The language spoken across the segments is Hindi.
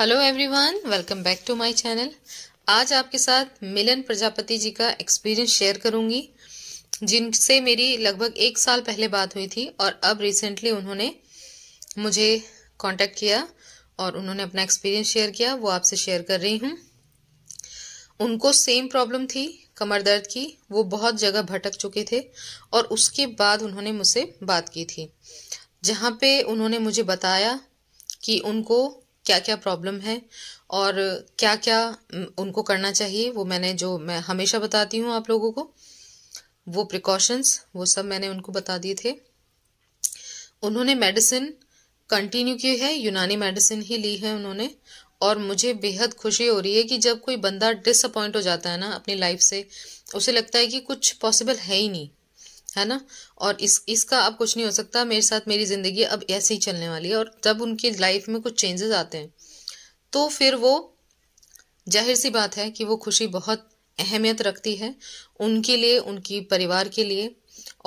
hello everyone welcome back to my channel आज आपके साथ मिलन प्रजापति जी का एक्सपीरियंस शेयर करूंगी जिनसे मेरी लगभग एक साल पहले बात हुई थी और अब रिसेंटली उन्होंने मुझे कांटेक्ट किया और उन्होंने अपना एक्सपीरियंस शेयर किया वो आपसे शेयर कर रही हूँ उनको सेम प्रॉब्लम थी कमर दर्द की वो बहुत जगह भटक चुके थे और उसके बाद उन्होंने मुझसे बात की थी जहाँ पे उन्होंने मुझे बताया कि उनको क्या क्या प्रॉब्लम है और क्या क्या उनको करना चाहिए वो मैंने जो मैं हमेशा बताती हूँ आप लोगों को वो प्रिकॉशंस वो सब मैंने उनको बता दिए थे उन्होंने मेडिसिन कंटिन्यू की है यूनानी मेडिसिन ही ली है उन्होंने और मुझे बेहद खुशी हो रही है कि जब कोई बंदा डिसअपॉइंट हो जाता है ना अपनी लाइफ से उसे लगता है कि कुछ पॉसिबल है ही नहीं है ना और इस इसका अब कुछ नहीं हो सकता मेरे साथ मेरी ज़िंदगी अब ऐसे ही चलने वाली है और जब उनकी लाइफ में कुछ चेंजेस आते हैं तो फिर वो जाहिर सी बात है कि वो खुशी बहुत अहमियत रखती है उनके लिए उनकी परिवार के लिए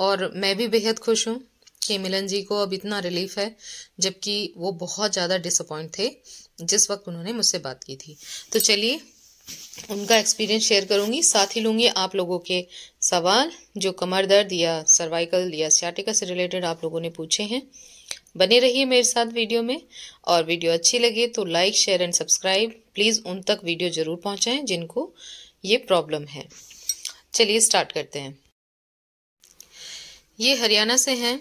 और मैं भी बेहद खुश हूँ कि मिलन जी को अब इतना रिलीफ है जबकि वो बहुत ज़्यादा डिसअपॉइंट थे जिस वक्त उन्होंने मुझसे बात की थी तो चलिए उनका एक्सपीरियंस शेयर करूंगी साथ ही लूंगी आप लोगों के सवाल जो कमर दर्द या सर्वाइकल या सियाटिका से रिलेटेड आप लोगों ने पूछे हैं बने रहिए मेरे साथ वीडियो में और वीडियो अच्छी लगे तो like share and subscribe please उन तक वीडियो ज़रूर पहुँचाएँ जिनको ये प्रॉब्लम है चलिए स्टार्ट करते हैं ये हरियाणा से हैं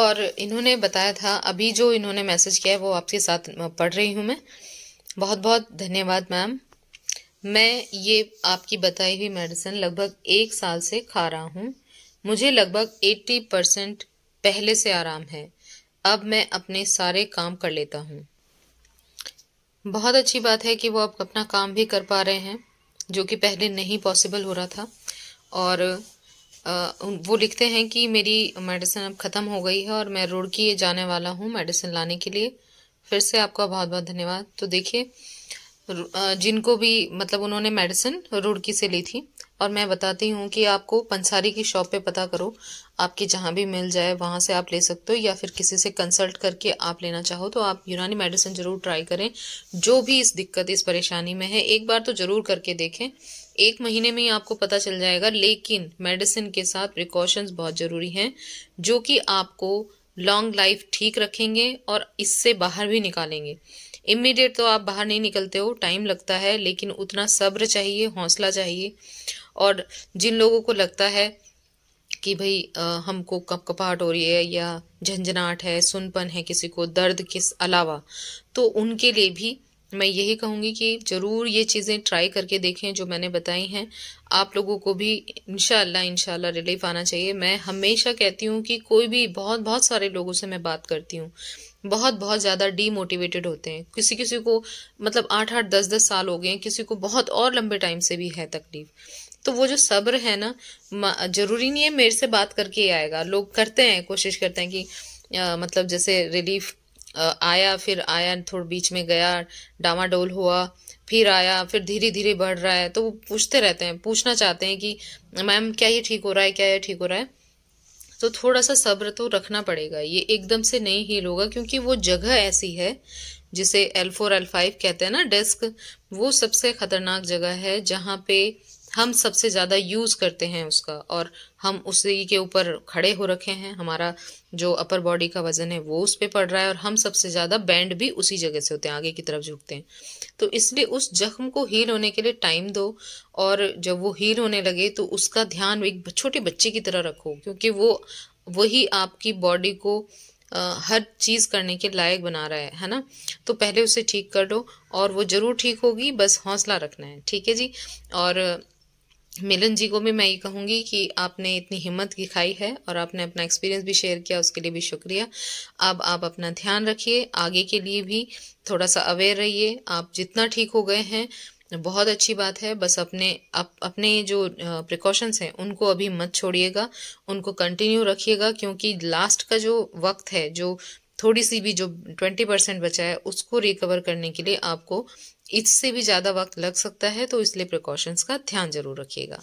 और इन्होंने बताया था अभी जो इन्होंने मैसेज किया है वो आपके साथ पढ़ रही हूँ मैं बहुत बहुत धन्यवाद मैम मैं ये आपकी बताई हुई मेडिसिन लगभग एक साल से खा रहा हूँ मुझे लगभग एट्टी परसेंट पहले से आराम है अब मैं अपने सारे काम कर लेता हूँ बहुत अच्छी बात है कि वो अब अपना काम भी कर पा रहे हैं जो कि पहले नहीं पॉसिबल हो रहा था और आ, वो लिखते हैं कि मेरी मेडिसिन अब ख़त्म हो गई है और मैं रुड़की जाने वाला हूँ मेडिसिन लाने के लिए फिर से आपका बहुत बहुत धन्यवाद तो देखिए जिनको भी मतलब उन्होंने मेडिसिन रुड़की से ली थी और मैं बताती हूँ कि आपको पंसारी की शॉप पे पता करो आपके जहाँ भी मिल जाए वहाँ से आप ले सकते हो या फिर किसी से कंसल्ट करके आप लेना चाहो तो आप यूनानी मेडिसिन ज़रूर ट्राई करें जो भी इस दिक्कत इस परेशानी में है एक बार तो ज़रूर करके देखें एक महीने में ही आपको पता चल जाएगा लेकिन मेडिसिन के साथ प्रिकॉशंस बहुत ज़रूरी हैं जो कि आपको लॉन्ग लाइफ ठीक रखेंगे और इससे बाहर भी निकालेंगे इमीडिएट तो आप बाहर नहीं निकलते हो टाइम लगता है लेकिन उतना सब्र चाहिए हौसला चाहिए और जिन लोगों को लगता है कि भाई हमको कप कपाहट हो रही है या झंझनाहट है सुनपन है किसी को दर्द के अलावा तो उनके लिए भी मैं यही कहूँगी कि ज़रूर ये चीज़ें ट्राई करके देखें जो मैंने बताई हैं आप लोगों को भी इनशाला इनशाला रिलीफ आना चाहिए मैं हमेशा कहती हूँ कि कोई भी बहुत बहुत सारे लोगों से मैं बात करती हूँ बहुत बहुत ज़्यादा डीमोटिवेटेड होते हैं किसी किसी को मतलब आठ आठ दस दस साल हो गए हैं किसी को बहुत और लंबे टाइम से भी है तकलीफ तो वो जो सब्र है ना ज़रूरी नहीं है मेरे से बात करके ही आएगा लोग करते हैं कोशिश करते हैं कि आ, मतलब जैसे रिलीफ आया फिर आया थोड़ा बीच में गया डामाडोल हुआ फिर आया फिर धीरे धीरे बढ़ रहा है तो वो पूछते रहते हैं पूछना चाहते हैं कि मैम क्या ये ठीक हो रहा है क्या ये ठीक हो रहा है तो थोड़ा सा सब्र तो रखना पड़ेगा ये एकदम से नहीं हील होगा क्योंकि वो जगह ऐसी है जिसे एल फोर एल फाइव कहते हैं ना डेस्क वो सबसे खतरनाक जगह है जहाँ पे हम सबसे ज़्यादा यूज़ करते हैं उसका और हम उसी के ऊपर खड़े हो रखे हैं हमारा जो अपर बॉडी का वजन है वो उस पर पड़ रहा है और हम सबसे ज़्यादा बैंड भी उसी जगह से होते हैं आगे की तरफ झुकते हैं तो इसलिए उस जख्म को हील होने के लिए टाइम दो और जब वो हील होने लगे तो उसका ध्यान एक छोटे बच्चे की तरह रखो क्योंकि वो वही आपकी बॉडी को Uh, हर चीज़ करने के लायक बना रहा है है ना तो पहले उसे ठीक कर लो और वो ज़रूर ठीक होगी बस हौसला रखना है ठीक है जी और मिलन जी को भी मैं ये कहूँगी कि आपने इतनी हिम्मत दिखाई है और आपने अपना एक्सपीरियंस भी शेयर किया उसके लिए भी शुक्रिया अब आप अपना ध्यान रखिए आगे के लिए भी थोड़ा सा अवेयर रहिए आप जितना ठीक हो गए हैं बहुत अच्छी बात है बस अपने अप, अपने जो प्रिकॉशंस हैं उनको अभी मत छोड़िएगा उनको कंटिन्यू रखिएगा क्योंकि लास्ट का जो वक्त है जो थोड़ी सी भी जो ट्वेंटी परसेंट बचा है उसको रिकवर करने के लिए आपको इससे भी ज़्यादा वक्त लग सकता है तो इसलिए प्रिकॉशंस का ध्यान जरूर रखिएगा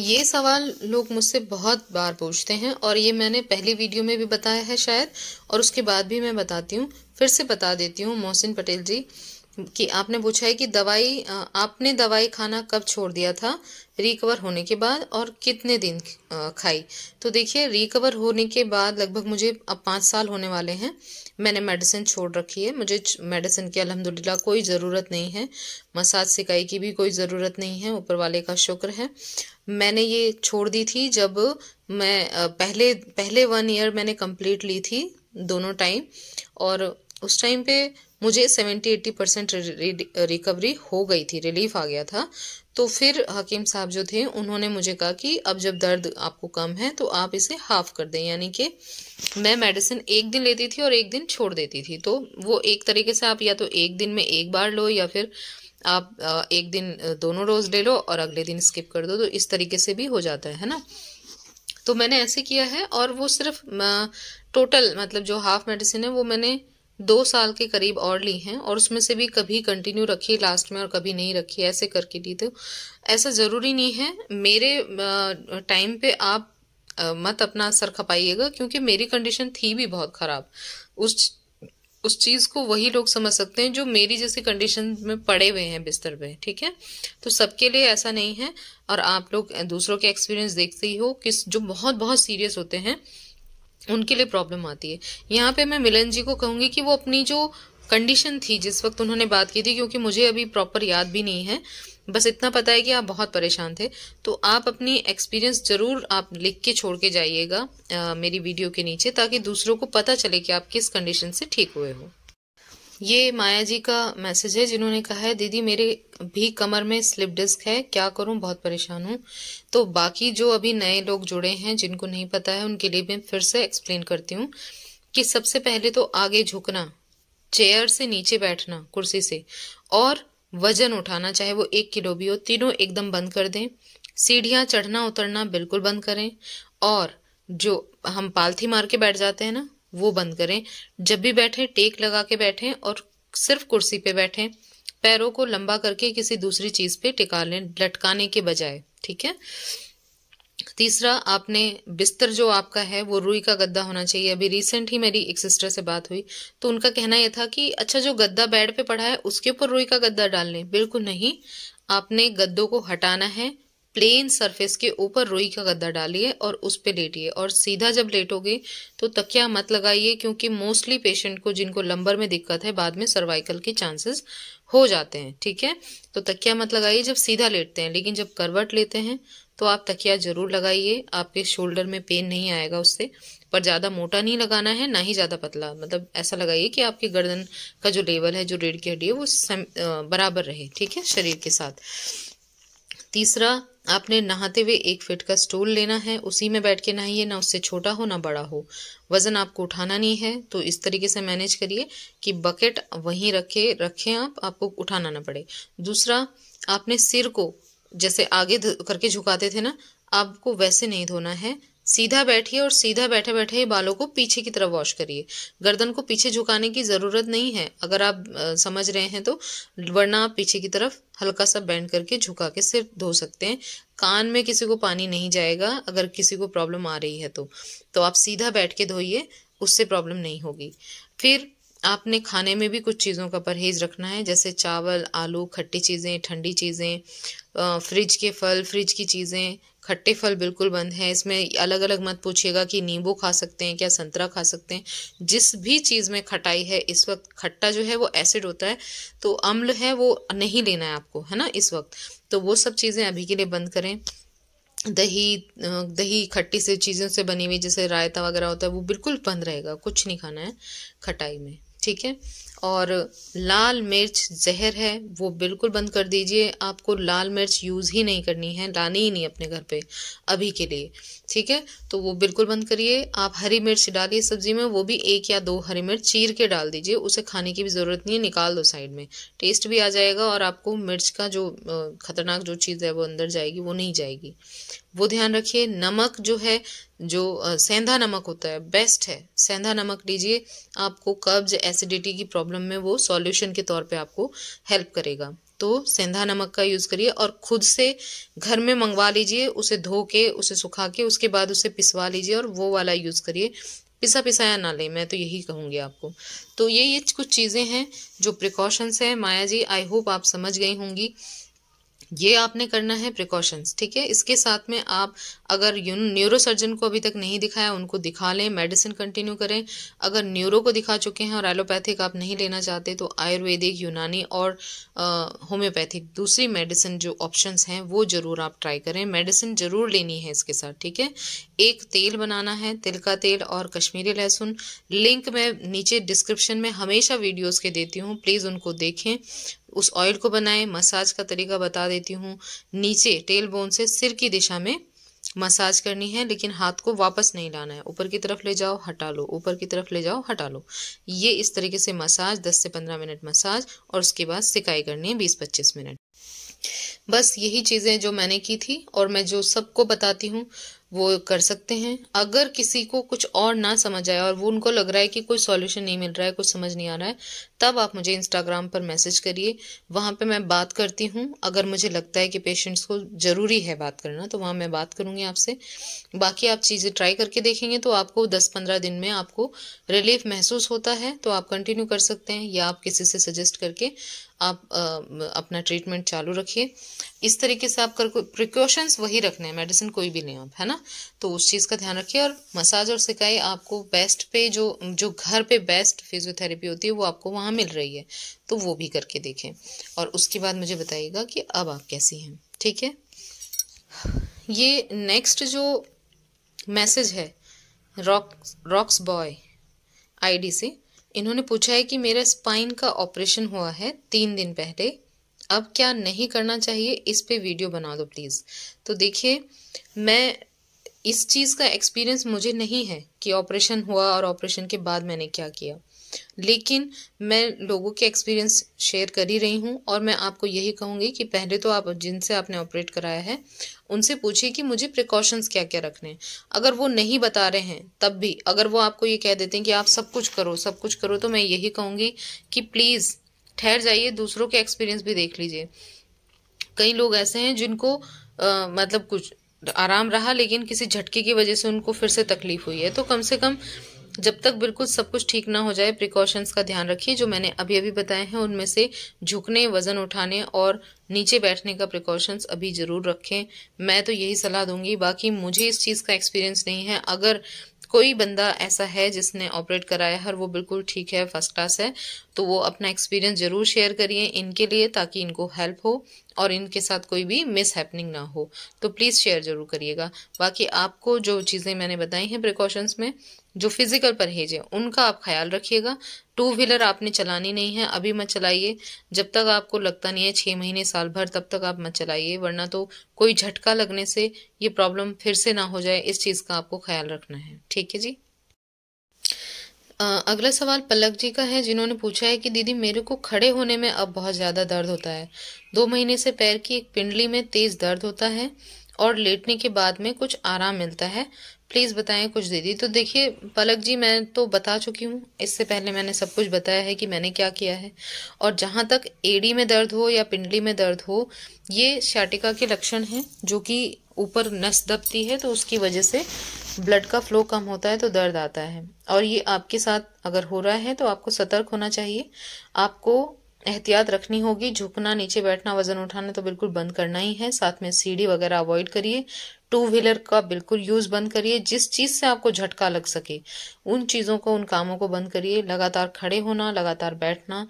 ये सवाल लोग मुझसे बहुत बार पूछते हैं और ये मैंने पहली वीडियो में भी बताया है शायद और उसके बाद भी मैं बताती हूँ फिर से बता देती हूँ मोहसिन पटेल जी कि आपने पूछा है कि दवाई आपने दवाई खाना कब छोड़ दिया था रिकवर होने के बाद और कितने दिन खाई तो देखिए रिकवर होने के बाद लगभग मुझे अब पाँच साल होने वाले हैं मैंने मेडिसिन छोड़ रखी है मुझे मेडिसिन की अलहमदिल्ला कोई ज़रूरत नहीं है मसाज सिकाई की भी कोई ज़रूरत नहीं है ऊपर वाले का शुक्र है मैंने ये छोड़ दी थी जब मैं पहले पहले वन ईयर मैंने कम्प्लीट ली थी दोनों टाइम और उस टाइम पर मुझे सेवेंटी एट्टी परसेंट रिकवरी हो गई थी रिलीफ आ गया था तो फिर हकीम साहब जो थे उन्होंने मुझे कहा कि अब जब दर्द आपको कम है तो आप इसे हाफ कर दें यानी कि मैं मेडिसिन एक दिन लेती थी और एक दिन छोड़ देती थी तो वो एक तरीके से आप या तो एक दिन में एक बार लो या फिर आप एक दिन दोनों रोज़ ले लो और अगले दिन स्किप कर दो तो इस तरीके से भी हो जाता है ना तो मैंने ऐसे किया है और वो सिर्फ टोटल मतलब जो हाफ मेडिसिन है वो मैंने दो साल के करीब और ली हैं और उसमें से भी कभी कंटिन्यू रखी लास्ट में और कभी नहीं रखी है ऐसे करके ली तो ऐसा ज़रूरी नहीं है मेरे टाइम पे आप मत अपना सर खपाइएगा क्योंकि मेरी कंडीशन थी भी बहुत ख़राब उस उस चीज़ को वही लोग समझ सकते हैं जो मेरी जैसी कंडीशन में पड़े हुए हैं बिस्तर पे ठीक है तो सबके लिए ऐसा नहीं है और आप लोग दूसरों के एक्सपीरियंस देखते ही हो किस जो बहुत बहुत सीरियस होते हैं उनके लिए प्रॉब्लम आती है यहाँ पे मैं मिलन जी को कहूँगी कि वो अपनी जो कंडीशन थी जिस वक्त उन्होंने बात की थी क्योंकि मुझे अभी प्रॉपर याद भी नहीं है बस इतना पता है कि आप बहुत परेशान थे तो आप अपनी एक्सपीरियंस जरूर आप लिख के छोड़ के जाइएगा मेरी वीडियो के नीचे ताकि दूसरों को पता चले कि आप किस कंडीशन से ठीक हुए हो ये माया जी का मैसेज है जिन्होंने कहा है दीदी मेरे भी कमर में स्लिप डिस्क है क्या करूं बहुत परेशान हूं तो बाकी जो अभी नए लोग जुड़े हैं जिनको नहीं पता है उनके लिए मैं फिर से एक्सप्लेन करती हूं कि सबसे पहले तो आगे झुकना चेयर से नीचे बैठना कुर्सी से और वजन उठाना चाहे वो एक किलो भी हो तीनों एकदम बंद कर दें सीढ़ियाँ चढ़ना उतरना बिल्कुल बंद करें और जो हम पालथी मार के बैठ जाते हैं ना वो बंद करें जब भी बैठें टेक लगा के बैठें और सिर्फ कुर्सी पे बैठें पैरों को लंबा करके किसी दूसरी चीज पे टिका लें लटकाने के बजाय ठीक है तीसरा आपने बिस्तर जो आपका है वो रुई का गद्दा होना चाहिए अभी रिसेंट ही मेरी एक सिस्टर से बात हुई तो उनका कहना यह था कि अच्छा जो गद्दा बेड पे पड़ा है उसके ऊपर रुई का गद्दा डाल लें बिल्कुल नहीं आपने गद्दों को हटाना है प्लेन सरफेस के ऊपर रोई का गद्दा डालिए और उस पर लेटिए और सीधा जब लेटोगे तो तकिया मत लगाइए क्योंकि मोस्टली पेशेंट को जिनको लंबर में दिक्कत है बाद में सर्वाइकल के चांसेस हो जाते हैं ठीक है तो तकिया मत लगाइए जब सीधा लेटते हैं लेकिन जब करवट लेते हैं तो आप तकिया जरूर लगाइए आपके शोल्डर में पेन नहीं आएगा उससे पर ज़्यादा मोटा नहीं लगाना है ना ही ज़्यादा पतला मतलब ऐसा लगाइए कि आपकी गर्दन का जो लेवल है जो रीढ़ की हड्डी है वो बराबर रहे ठीक है शरीर के साथ तीसरा आपने नहाते हुए एक फिट का स्टूल लेना है उसी में बैठ के नहाइए ना उससे छोटा हो ना बड़ा हो वज़न आपको उठाना नहीं है तो इस तरीके से मैनेज करिए कि बकेट वहीं रखे रखें आप आपको उठाना ना पड़े दूसरा आपने सिर को जैसे आगे करके झुकाते थे ना आपको वैसे नहीं धोना है सीधा बैठिए और सीधा बैठे बैठे बालों को पीछे की तरफ वॉश करिए गर्दन को पीछे झुकाने की ज़रूरत नहीं है अगर आप आ, समझ रहे हैं तो वरना आप पीछे की तरफ हल्का सा बैंड करके झुका के सिर्फ धो सकते हैं कान में किसी को पानी नहीं जाएगा अगर किसी को प्रॉब्लम आ रही है तो, तो आप सीधा बैठ के धोइए उससे प्रॉब्लम नहीं होगी फिर आपने खाने में भी कुछ चीज़ों का परहेज रखना है जैसे चावल आलू खट्टी चीज़ें ठंडी चीज़ें फ्रिज के फल फ्रिज की चीज़ें खट्टे फल बिल्कुल बंद हैं इसमें अलग अलग मत पूछिएगा कि नींबू खा सकते हैं क्या संतरा खा सकते हैं जिस भी चीज़ में खटाई है इस वक्त खट्टा जो है वो एसिड होता है तो अम्ल है वो नहीं लेना है आपको है ना इस वक्त तो वो सब चीज़ें अभी के लिए बंद करें दही दही खट्टी से चीज़ों से बनी हुई जैसे रायता वगैरह होता है वो बिल्कुल बंद रहेगा कुछ नहीं खाना है खटाई में ठीक है और लाल मिर्च जहर है वो बिल्कुल बंद कर दीजिए आपको लाल मिर्च यूज़ ही नहीं करनी है लानी ही नहीं अपने घर पे अभी के लिए ठीक है तो वो बिल्कुल बंद करिए आप हरी मिर्च डालिए सब्जी में वो भी एक या दो हरी मिर्च चीर के डाल दीजिए उसे खाने की भी ज़रूरत नहीं है निकाल दो साइड में टेस्ट भी आ जाएगा और आपको मिर्च का जो ख़तरनाक जो चीज़ है वो अंदर जाएगी वो नहीं जाएगी वो ध्यान रखिए नमक जो है जो सेंधा नमक होता है बेस्ट है सेंधा नमक लीजिए आपको कब्ज एसिडिटी की प्रॉब्लम प्रॉब्लम में वो सॉल्यूशन के तौर पे आपको हेल्प करेगा तो सेंधा नमक का यूज़ करिए और खुद से घर में मंगवा लीजिए उसे धो के उसे सुखा के उसके बाद उसे पिसवा लीजिए और वो वाला यूज़ करिए पिसा पिसाया ना लें मैं तो यही कहूँगी आपको तो ये ये कुछ चीज़ें हैं जो प्रिकॉशंस हैं माया जी आई होप आप समझ गई होंगी ये आपने करना है प्रिकॉशंस ठीक है इसके साथ में आप अगर न्यूरोसर्जन को अभी तक नहीं दिखाया उनको दिखा लें मेडिसिन कंटिन्यू करें अगर न्यूरो को दिखा चुके हैं और एलोपैथिक आप नहीं लेना चाहते तो आयुर्वेदिक यूनानी और होम्योपैथिक दूसरी मेडिसिन जो ऑप्शंस हैं वो ज़रूर आप ट्राई करें मेडिसिन ज़रूर लेनी है इसके साथ ठीक है एक तेल बनाना है तिल का तेल और कश्मीरी लहसुन लिंक मैं नीचे डिस्क्रिप्शन में हमेशा वीडियोज़ के देती हूँ प्लीज़ उनको देखें उस ऑयल को बनाएं मसाज का तरीका बता देती हूँ नीचे टेल बोन से सिर की दिशा में मसाज करनी है लेकिन हाथ को वापस नहीं लाना है ऊपर की तरफ ले जाओ हटा लो ऊपर की तरफ ले जाओ हटा लो ये इस तरीके से मसाज 10 से 15 मिनट मसाज और उसके बाद सिकाई करनी है 20-25 मिनट बस यही चीज़ें जो मैंने की थी और मैं जो सबको बताती हूँ वो कर सकते हैं अगर किसी को कुछ और ना समझ आए और वो उनको लग रहा है कि कोई सॉल्यूशन नहीं मिल रहा है कुछ समझ नहीं आ रहा है तब आप मुझे इंस्टाग्राम पर मैसेज करिए वहाँ पे मैं बात करती हूँ अगर मुझे लगता है कि पेशेंट्स को ज़रूरी है बात करना तो वहाँ मैं बात करूँगी आपसे बाकी आप चीज़ें ट्राई करके देखेंगे तो आपको दस पंद्रह दिन में आपको रिलीफ महसूस होता है तो आप कंटिन्यू कर सकते हैं या आप किसी से सजेस्ट करके आप आ, अपना ट्रीटमेंट चालू रखिए इस तरीके से आप कर प्रिकॉशंस वही रखने हैं मेडिसिन कोई भी नहीं आप है ना तो उस चीज़ का ध्यान रखिए और मसाज और सिकाई आपको बेस्ट पे जो जो घर पे बेस्ट फिजियोथेरेपी होती है वो आपको वहाँ मिल रही है तो वो भी करके देखें और उसके बाद मुझे बताइएगा कि अब आप कैसी हैं ठीक है ये नेक्स्ट जो मैसेज है रॉक रॉक्स बॉय आईडी से इन्होंने पूछा है कि मेरा स्पाइन का ऑपरेशन हुआ है तीन दिन पहले अब क्या नहीं करना चाहिए इस पे वीडियो बना दो प्लीज़ तो देखिए मैं इस चीज़ का एक्सपीरियंस मुझे नहीं है कि ऑपरेशन हुआ और ऑपरेशन के बाद मैंने क्या किया लेकिन मैं लोगों के एक्सपीरियंस शेयर कर ही रही हूँ और मैं आपको यही कहूँगी कि पहले तो आप जिनसे आपने ऑपरेट कराया है उनसे पूछिए कि मुझे प्रिकॉशंस क्या क्या रखने हैं अगर वो नहीं बता रहे हैं तब भी अगर वो आपको ये कह देते हैं कि आप सब कुछ करो सब कुछ करो तो मैं यही कहूँगी कि प्लीज़ ठहर जाइए दूसरों के एक्सपीरियंस भी देख लीजिए कई लोग ऐसे हैं जिनको आ, मतलब कुछ आराम रहा लेकिन किसी झटके की वजह से उनको फिर से तकलीफ हुई है तो कम से कम जब तक बिल्कुल सब कुछ ठीक ना हो जाए प्रिकॉशंस का ध्यान रखिए जो मैंने अभी अभी बताए हैं उनमें से झुकने वजन उठाने और नीचे बैठने का प्रिकॉशंस अभी ज़रूर रखें मैं तो यही सलाह दूंगी बाकी मुझे इस चीज़ का एक्सपीरियंस नहीं है अगर कोई बंदा ऐसा है जिसने ऑपरेट कराया है और वो बिल्कुल ठीक है फर्स्ट क्लास है तो वो अपना एक्सपीरियंस ज़रूर शेयर करिए इनके लिए ताकि इनको हेल्प हो और इनके साथ कोई भी मिस हैपनिंग ना हो तो प्लीज़ शेयर ज़रूर करिएगा बाकी आपको जो चीज़ें मैंने बताई हैं प्रिकॉशंस में जो फिजिकल परहेज है उनका आप ख्याल रखिएगा टू व्हीलर आपने चलानी नहीं है अभी मत चलाइए जब तक आपको लगता नहीं है छः महीने साल भर तब तक आप मत चलाइए वरना तो कोई झटका लगने से ये प्रॉब्लम फिर से ना हो जाए इस चीज़ का आपको ख्याल रखना है ठीक है जी अगला सवाल पलक जी का है जिन्होंने पूछा है कि दीदी मेरे को खड़े होने में अब बहुत ज़्यादा दर्द होता है दो महीने से पैर की एक पिंडली में तेज़ दर्द होता है और लेटने के बाद में कुछ आराम मिलता है प्लीज़ बताएं कुछ दीदी तो देखिए पलक जी मैं तो बता चुकी हूँ इससे पहले मैंने सब कुछ बताया है कि मैंने क्या किया है और जहाँ तक एडी में दर्द हो या पिंडली में दर्द हो ये शाटिका के लक्षण हैं जो कि ऊपर नस दबती है तो उसकी वजह से ब्लड का फ्लो कम होता है तो दर्द आता है और ये आपके साथ अगर हो रहा है तो आपको सतर्क होना चाहिए आपको एहतियात रखनी होगी झुकना नीचे बैठना वजन उठाना तो बिल्कुल बंद करना ही है साथ में सीढ़ी वगैरह अवॉइड करिए टू व्हीलर का बिल्कुल यूज बंद करिए जिस चीज से आपको झटका लग सके उन चीजों को उन कामों को बंद करिए लगातार खड़े होना लगातार बैठना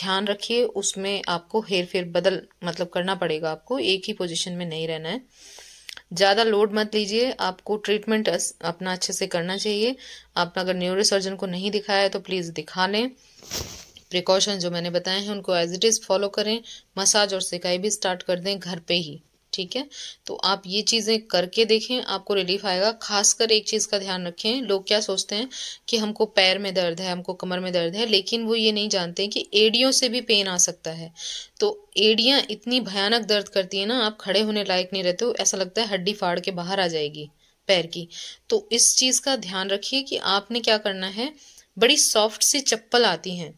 ध्यान रखिए उसमें आपको हेर फेर बदल मतलब करना पड़ेगा आपको एक ही पोजिशन में नहीं रहना है ज़्यादा लोड मत लीजिए आपको ट्रीटमेंट अपना अच्छे से करना चाहिए आपने अगर न्यूरो सर्जन को नहीं दिखाया है तो प्लीज़ दिखा लें प्रिकॉशन जो मैंने बताए हैं उनको एज इट इज़ फॉलो करें मसाज और सिकाई भी स्टार्ट कर दें घर पे ही ठीक है तो आप ये चीज़ें करके देखें आपको रिलीफ आएगा खासकर एक चीज़ का ध्यान रखें लोग क्या सोचते हैं कि हमको पैर में दर्द है हमको कमर में दर्द है लेकिन वो ये नहीं जानते कि एडियों से भी पेन आ सकता है तो एडियाँ इतनी भयानक दर्द करती है ना आप खड़े होने लायक नहीं रहते हो ऐसा लगता है हड्डी फाड़ के बाहर आ जाएगी पैर की तो इस चीज़ का ध्यान रखिए कि आपने क्या करना है बड़ी सॉफ्ट सी चप्पल आती हैं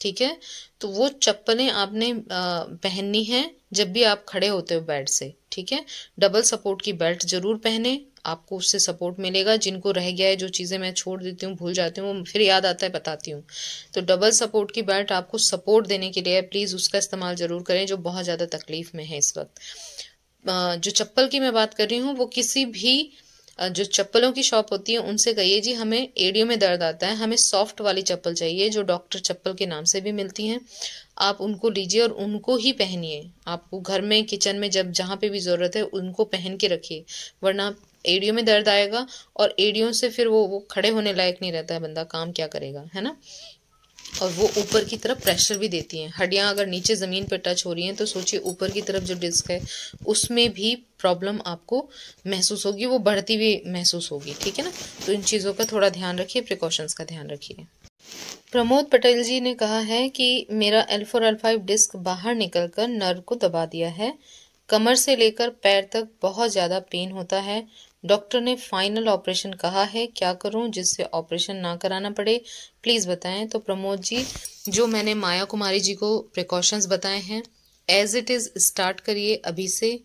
ठीक है तो वो चप्पलें आपने पहननी है जब भी आप खड़े होते हो बेड से ठीक है डबल सपोर्ट की बेल्ट जरूर पहने आपको उससे सपोर्ट मिलेगा जिनको रह गया है जो चीज़ें मैं छोड़ देती हूँ भूल जाती हूँ वो फिर याद आता है बताती हूँ तो डबल सपोर्ट की बेल्ट आपको सपोर्ट देने के लिए है प्लीज़ उसका इस्तेमाल ज़रूर करें जो बहुत ज़्यादा तकलीफ में है इस वक्त जो चप्पल की मैं बात कर रही हूँ वो किसी भी जो चप्पलों की शॉप होती है उनसे कहिए जी हमें एडियो में दर्द आता है हमें सॉफ्ट वाली चप्पल चाहिए जो डॉक्टर चप्पल के नाम से भी मिलती हैं आप उनको लीजिए और उनको ही पहनिए आपको घर में किचन में जब जहाँ पे भी ज़रूरत है उनको पहन के रखिए वरना एडियो में दर्द आएगा और एडियो से फिर वो वो खड़े होने लायक नहीं रहता है बंदा काम क्या करेगा है ना और वो ऊपर की तरफ प्रेशर भी देती हैं हड्डियाँ अगर नीचे ज़मीन पर टच हो रही हैं तो सोचिए ऊपर की तरफ जो डिस्क है उसमें भी प्रॉब्लम आपको महसूस होगी वो बढ़ती हुई महसूस होगी ठीक है ना तो इन चीज़ों का थोड़ा ध्यान रखिए प्रिकॉशंस का ध्यान रखिए प्रमोद पटेल जी ने कहा है कि मेरा L four L five disc बाहर कर नर्व को दबा दिया है कमर से लेकर पैर तक बहुत ज़्यादा पेन होता है डॉक्टर ने फाइनल ऑपरेशन कहा है क्या करूं जिससे ऑपरेशन ना कराना पड़े प्लीज़ बताएं तो प्रमोद जी जो मैंने माया कुमारी जी को प्रिकॉशंस बताए हैं एज इट इज़ स्टार्ट करिए अभी से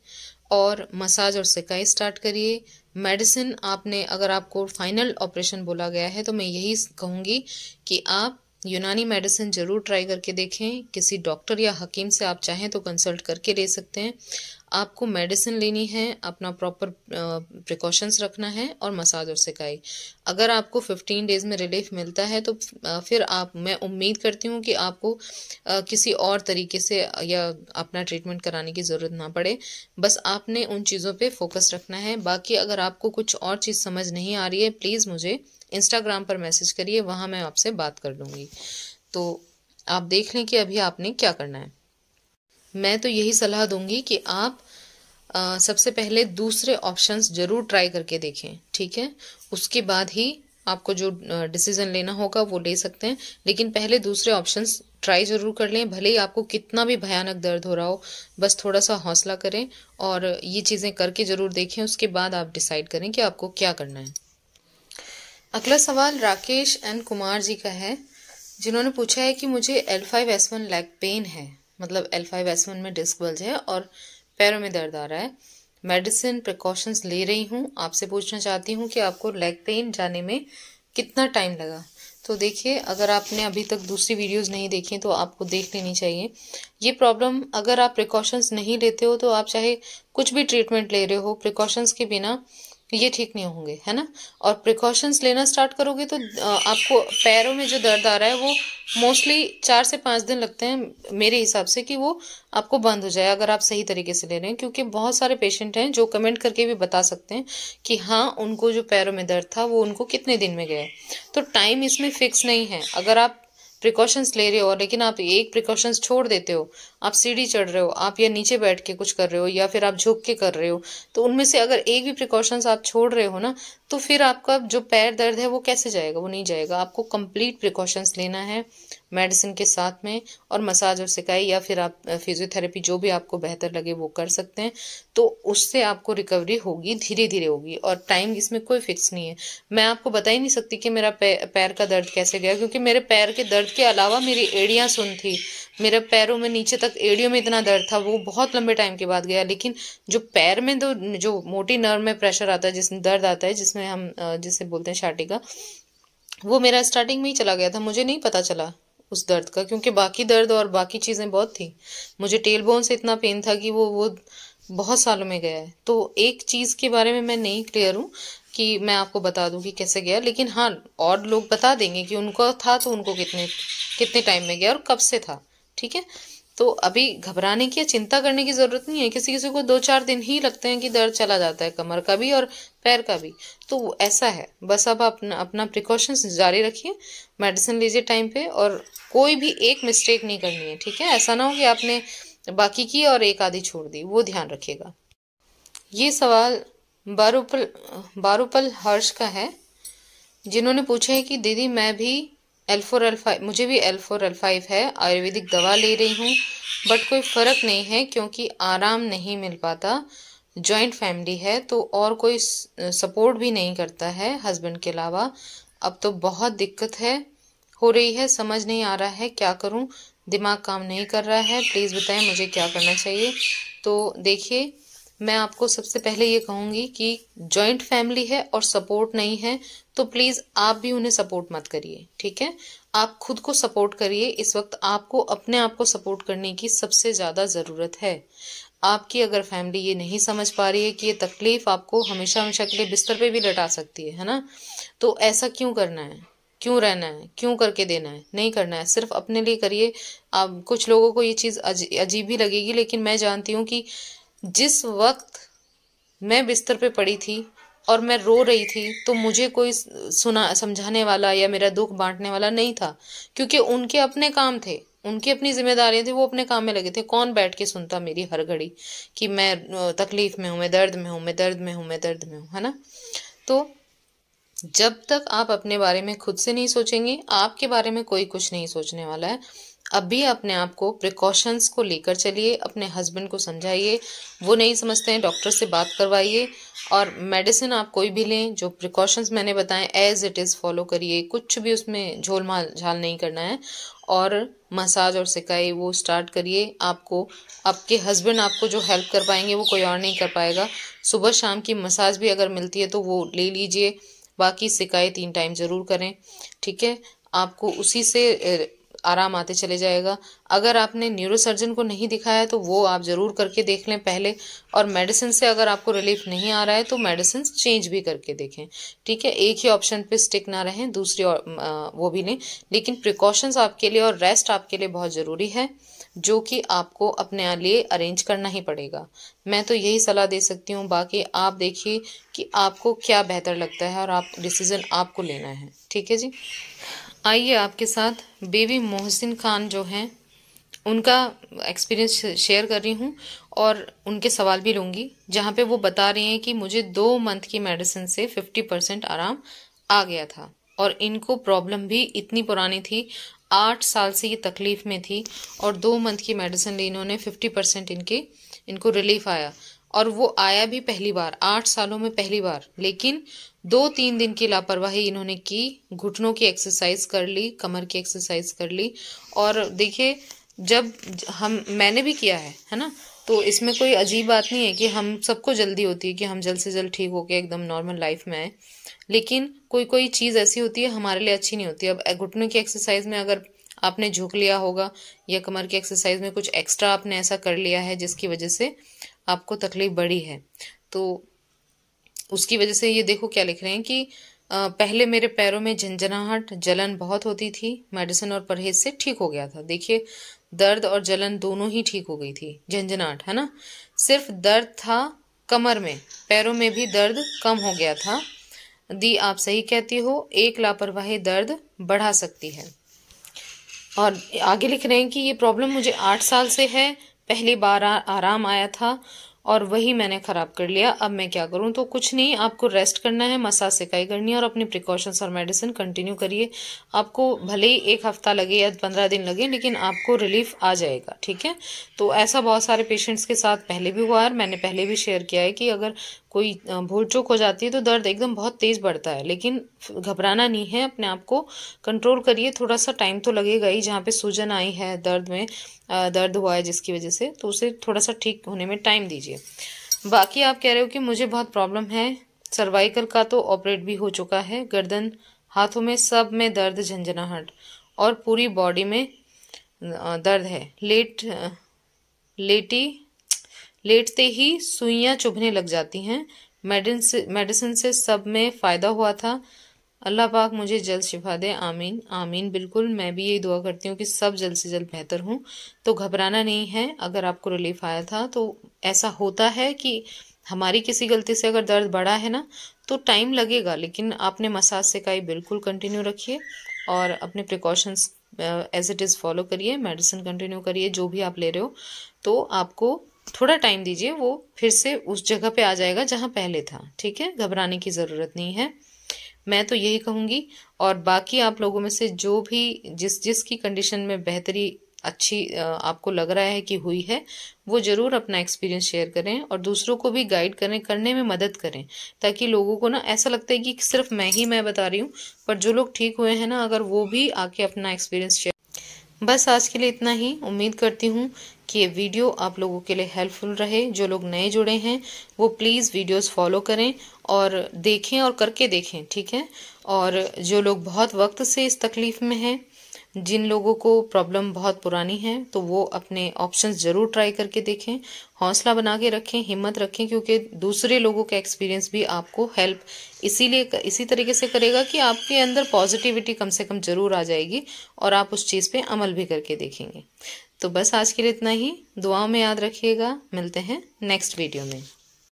और मसाज और सिकाई स्टार्ट करिए मेडिसिन आपने अगर आपको फाइनल ऑपरेशन बोला गया है तो मैं यही कहूँगी कि आप यूनानी मेडिसिन ज़रूर ट्राई करके देखें किसी डॉक्टर या हकीम से आप चाहें तो कंसल्ट करके ले सकते हैं आपको मेडिसिन लेनी है अपना प्रॉपर प्रिकॉशंस रखना है और मसाज और सिकाई अगर आपको फिफ्टीन डेज में रिलीफ मिलता है तो फिर आप मैं उम्मीद करती हूँ कि आपको किसी और तरीके से या अपना ट्रीटमेंट कराने की ज़रूरत ना पड़े बस आपने उन चीज़ों पे फोकस रखना है बाकी अगर आपको कुछ और चीज़ समझ नहीं आ रही है प्लीज़ मुझे इंस्टाग्राम पर मैसेज करिए वहाँ मैं आपसे बात कर लूँगी तो आप देख लें कि अभी आपने क्या करना है मैं तो यही सलाह दूंगी कि आप आ, सबसे पहले दूसरे ऑप्शंस ज़रूर ट्राई करके देखें ठीक है उसके बाद ही आपको जो डिसीज़न लेना होगा वो ले सकते हैं लेकिन पहले दूसरे ऑप्शंस ट्राई ज़रूर कर लें भले ही आपको कितना भी भयानक दर्द हो रहा हो बस थोड़ा सा हौसला करें और ये चीज़ें करके ज़रूर देखें उसके बाद आप डिसाइड करें कि आपको क्या करना है अगला सवाल राकेश एंड कुमार जी का है जिन्होंने पूछा है कि मुझे L five S one leg pain है मतलब एल फाइव एस वन में डिस्क बल्ज है और पैरों में दर्द आ रहा है मेडिसिन प्रिकॉशंस ले रही हूँ आपसे पूछना चाहती हूँ कि आपको लेग पेन जाने में कितना टाइम लगा तो देखिए अगर आपने अभी तक दूसरी वीडियोस नहीं देखी तो आपको देख लेनी चाहिए ये प्रॉब्लम अगर आप प्रिकॉशंस नहीं लेते हो तो आप चाहे कुछ भी ट्रीटमेंट ले रहे हो प्रिकॉशंस के बिना ये ठीक नहीं होंगे है ना और प्रिकॉशंस लेना स्टार्ट करोगे तो आपको पैरों में जो दर्द आ रहा है वो मोस्टली चार से पाँच दिन लगते हैं मेरे हिसाब से कि वो आपको बंद हो जाए अगर आप सही तरीके से ले रहे हैं क्योंकि बहुत सारे पेशेंट हैं जो कमेंट करके भी बता सकते हैं कि हाँ उनको जो पैरों में दर्द था वो उनको कितने दिन में गया तो टाइम इसमें फिक्स नहीं है अगर आप प्रिकॉशंस ले रहे हो लेकिन आप एक प्रिकॉशंस छोड़ देते हो आप सीढ़ी चढ़ रहे हो आप या नीचे बैठ के कुछ कर रहे हो या फिर आप झुक के कर रहे हो तो उनमें से अगर एक भी प्रिकॉशंस आप छोड़ रहे हो ना तो फिर आपका जो पैर दर्द है वो कैसे जाएगा वो नहीं जाएगा आपको कंप्लीट प्रिकॉशंस लेना है मेडिसिन के साथ में और मसाज और सिकाई या फिर आप फिजियोथेरेपी जो भी आपको बेहतर लगे वो कर सकते हैं तो उससे आपको रिकवरी होगी धीरे धीरे होगी और टाइम इसमें कोई फिक्स नहीं है मैं आपको बता ही नहीं सकती कि मेरा पैर का दर्द कैसे गया क्योंकि मेरे पैर के दर्द के अलावा मेरी एड़ियाँ सुन थी मेरे पैरों में नीचे तक एड़ियों में इतना दर्द था वो बहुत लंबे टाइम के बाद गया लेकिन जो पैर में तो जो मोटी नर्व में प्रेशर आता है जिसमें दर्द आता है जिसमें जिसमें हम जिसे बोलते हैं शाटिका वो मेरा स्टार्टिंग में ही चला गया था मुझे नहीं पता चला उस दर्द का क्योंकि बाकी दर्द और बाकी चीज़ें बहुत थी मुझे टेल बोन से इतना पेन था कि वो वो बहुत सालों में गया है तो एक चीज़ के बारे में मैं नहीं क्लियर हूँ कि मैं आपको बता दूँ कि कैसे गया लेकिन हाँ और लोग बता देंगे कि उनका था तो उनको कितने कितने टाइम में गया और कब से था ठीक है तो अभी घबराने की या चिंता करने की ज़रूरत नहीं है किसी किसी को दो चार दिन ही लगते हैं कि दर्द चला जाता है कमर का भी और पैर का भी तो ऐसा है बस अब अपना अपना प्रिकॉशंस जारी रखिए मेडिसिन लीजिए टाइम पे और कोई भी एक मिस्टेक नहीं करनी है ठीक है ऐसा ना हो कि आपने बाकी की और एक आधी छोड़ दी वो ध्यान रखिएगा ये सवाल बारूपल बारूपल हर्ष का है जिन्होंने पूछा है कि दीदी मैं भी एल फोर एल फाइव मुझे भी एल फोर एल फाइव है आयुर्वेदिक दवा ले रही हूँ बट कोई फ़र्क नहीं है क्योंकि आराम नहीं मिल पाता जॉइंट फैमिली है तो और कोई सपोर्ट भी नहीं करता है हस्बैंड के अलावा अब तो बहुत दिक्कत है हो रही है समझ नहीं आ रहा है क्या करूँ दिमाग काम नहीं कर रहा है प्लीज़ बताएं मुझे क्या करना चाहिए तो देखिए मैं आपको सबसे पहले ये कहूँगी कि जॉइंट फैमिली है और सपोर्ट नहीं है तो प्लीज़ आप भी उन्हें सपोर्ट मत करिए ठीक है आप खुद को सपोर्ट करिए इस वक्त आपको अपने आप को सपोर्ट करने की सबसे ज़्यादा ज़रूरत है आपकी अगर फैमिली ये नहीं समझ पा रही है कि ये तकलीफ़ आपको हमेशा हमेशा के लिए बिस्तर पे भी लटा सकती है है ना तो ऐसा क्यों करना है क्यों रहना है क्यों करके देना है नहीं करना है सिर्फ अपने लिए करिए आप कुछ लोगों को ये चीज़ अजीब ही लगेगी लेकिन मैं जानती हूँ कि जिस वक्त मैं बिस्तर पे पड़ी थी और मैं रो रही थी तो मुझे कोई सुना समझाने वाला या मेरा दुख बांटने वाला नहीं था क्योंकि उनके अपने काम थे उनकी अपनी जिम्मेदारियां थी वो अपने काम में लगे थे कौन बैठ के सुनता मेरी हर घड़ी कि मैं तकलीफ में हूँ मैं दर्द में हूं मैं दर्द में हूं मैं दर्द में हूँ है ना तो जब तक आप अपने बारे में खुद से नहीं सोचेंगे आपके बारे में कोई कुछ नहीं सोचने वाला है अब भी अपने आप को प्रिकॉशंस को लेकर चलिए अपने हस्बैंड को समझाइए वो नहीं समझते हैं डॉक्टर से बात करवाइए और मेडिसिन आप कोई भी लें जो प्रिकॉशंस मैंने बताएं एज इट इज़ फॉलो करिए कुछ भी उसमें झोल माल झाल नहीं करना है और मसाज और सिकाई वो स्टार्ट करिए आपको आपके हस्बैंड आपको जो हेल्प कर पाएंगे वो कोई और नहीं कर पाएगा सुबह शाम की मसाज भी अगर मिलती है तो वो ले लीजिए बाकी सिकाई तीन टाइम ज़रूर करें ठीक है आपको उसी से आराम आते चले जाएगा अगर आपने न्यूरोसर्जन को नहीं दिखाया तो वो आप ज़रूर करके देख लें पहले और मेडिसिन से अगर आपको रिलीफ नहीं आ रहा है तो मेडिसिन चेंज भी करके देखें ठीक है एक ही ऑप्शन पे स्टिक ना रहें दूसरी और, आ, वो भी लें लेकिन प्रिकॉशंस आपके लिए और रेस्ट आपके लिए बहुत ज़रूरी है जो कि आपको अपने लिए अरेंज करना ही पड़ेगा मैं तो यही सलाह दे सकती हूँ बाकी आप देखिए कि आपको क्या बेहतर लगता है और आप डिसीज़न आपको लेना है ठीक है जी आइए आपके साथ बेबी मोहसिन खान जो हैं उनका एक्सपीरियंस शेयर कर रही हूँ और उनके सवाल भी लूँगी जहाँ पे वो बता रही हैं कि मुझे दो मंथ की मेडिसिन से फिफ्टी परसेंट आराम आ गया था और इनको प्रॉब्लम भी इतनी पुरानी थी आठ साल से ये तकलीफ में थी और दो मंथ की मेडिसिन ली इन्होंने फिफ्टी परसेंट इनके इनको रिलीफ आया और वो आया भी पहली बार आठ सालों में पहली बार लेकिन दो तीन दिन की लापरवाही इन्होंने की घुटनों की एक्सरसाइज कर ली कमर की एक्सरसाइज कर ली और देखिए जब हम मैंने भी किया है है ना तो इसमें कोई अजीब बात नहीं है कि हम सबको जल्दी होती है कि हम जल्द से जल्द ठीक होके एकदम नॉर्मल लाइफ में आए लेकिन कोई कोई चीज़ ऐसी होती है हमारे लिए अच्छी नहीं होती अब घुटनों की एक्सरसाइज में अगर आपने झुक लिया होगा या कमर की एक्सरसाइज में कुछ एक्स्ट्रा आपने ऐसा कर लिया है जिसकी वजह से आपको तकलीफ बढ़ी है तो उसकी वजह से ये देखो क्या लिख रहे हैं कि पहले मेरे पैरों में झंझनाहट जलन बहुत होती थी मेडिसिन और परहेज से ठीक हो गया था देखिए दर्द और जलन दोनों ही ठीक हो गई थी झंझनाहट है ना सिर्फ दर्द था कमर में पैरों में भी दर्द कम हो गया था दी आप सही कहती हो एक लापरवाही दर्द बढ़ा सकती है और आगे लिख रहे हैं कि ये प्रॉब्लम मुझे आठ साल से है पहली बार आराम आया था और वही मैंने ख़राब कर लिया अब मैं क्या करूँ तो कुछ नहीं आपको रेस्ट करना है मसाज सिकाई करनी है और अपनी प्रिकॉशंस और मेडिसिन कंटिन्यू करिए आपको भले ही एक हफ़्ता लगे या पंद्रह दिन लगे लेकिन आपको रिलीफ आ जाएगा ठीक है तो ऐसा बहुत सारे पेशेंट्स के साथ पहले भी हुआ है मैंने पहले भी शेयर किया है कि अगर कोई भूल चूक हो जाती है तो दर्द एकदम बहुत तेज़ बढ़ता है लेकिन घबराना नहीं है अपने आप को कंट्रोल करिए थोड़ा सा टाइम तो लगेगा ही जहाँ पे सूजन आई है दर्द में दर्द हुआ है जिसकी वजह से तो उसे थोड़ा सा ठीक होने में टाइम दीजिए बाकी आप कह रहे हो कि मुझे बहुत प्रॉब्लम है सर्वाइकल का तो ऑपरेट भी हो चुका है गर्दन हाथों में सब में दर्द झंझनाहट और पूरी बॉडी में दर्द है लेट लेटी लेटते ही सुइयाँ चुभने लग जाती हैं मेडिसिन से सब में फ़ायदा हुआ था अल्लाह पाक मुझे जल्द शिफा दे आमीन आमीन बिल्कुल मैं भी यही दुआ करती हूँ कि सब जल्द से जल्द बेहतर हूँ तो घबराना नहीं है अगर आपको रिलीफ आया था तो ऐसा होता है कि हमारी किसी गलती से अगर दर्द बढ़ा है ना तो टाइम लगेगा लेकिन आपने मसाज सिकाई बिल्कुल कंटिन्यू रखिए और अपने precautions as it is follow करिए मेडिसिन कंटिन्यू करिए जो भी आप ले रहे हो तो आपको थोड़ा टाइम दीजिए वो फिर से उस जगह पे आ जाएगा जहाँ पहले था ठीक है घबराने की ज़रूरत नहीं है मैं तो यही कहूँगी और बाकी आप लोगों में से जो भी जिस जिसकी कंडीशन में बेहतरी अच्छी आपको लग रहा है कि हुई है वो ज़रूर अपना एक्सपीरियंस शेयर करें और दूसरों को भी गाइड करें करने में मदद करें ताकि लोगों को ना ऐसा लगता है कि सिर्फ मैं ही मैं बता रही हूँ पर जो लोग ठीक हुए हैं ना अगर वो भी आके अपना एक्सपीरियंस शेयर बस आज के लिए इतना ही उम्मीद करती हूँ कि ये वीडियो आप लोगों के लिए हेल्पफुल रहे जो लोग नए जुड़े हैं वो प्लीज़ वीडियोस फॉलो करें और देखें और करके देखें ठीक है और जो लोग बहुत वक्त से इस तकलीफ़ में हैं जिन लोगों को प्रॉब्लम बहुत पुरानी है तो वो अपने ऑप्शंस ज़रूर ट्राई करके देखें हौसला बना के रखें हिम्मत रखें क्योंकि दूसरे लोगों का एक्सपीरियंस भी आपको हेल्प इसीलिए इसी तरीके से करेगा कि आपके अंदर पॉजिटिविटी कम से कम ज़रूर आ जाएगी और आप उस चीज़ पे अमल भी करके देखेंगे तो बस आज के लिए इतना ही दुआओं में याद रखिएगा मिलते हैं नेक्स्ट वीडियो में